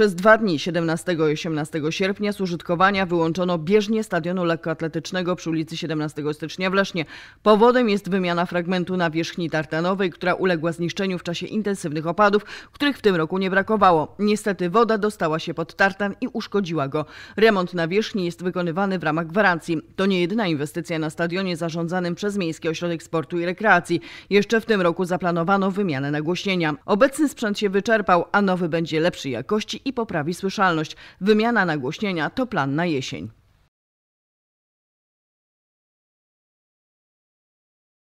Przez dwa dni, 17 i 18 sierpnia, z użytkowania wyłączono bieżnie stadionu lekkoatletycznego przy ulicy 17 stycznia w Lesznie. Powodem jest wymiana fragmentu nawierzchni tartanowej, która uległa zniszczeniu w czasie intensywnych opadów, których w tym roku nie brakowało. Niestety woda dostała się pod tartan i uszkodziła go. Remont nawierzchni jest wykonywany w ramach gwarancji. To nie jedyna inwestycja na stadionie zarządzanym przez Miejski Ośrodek Sportu i Rekreacji. Jeszcze w tym roku zaplanowano wymianę nagłośnienia. Obecny sprzęt się wyczerpał, a nowy będzie lepszej jakości i i poprawi słyszalność. Wymiana nagłośnienia to plan na jesień.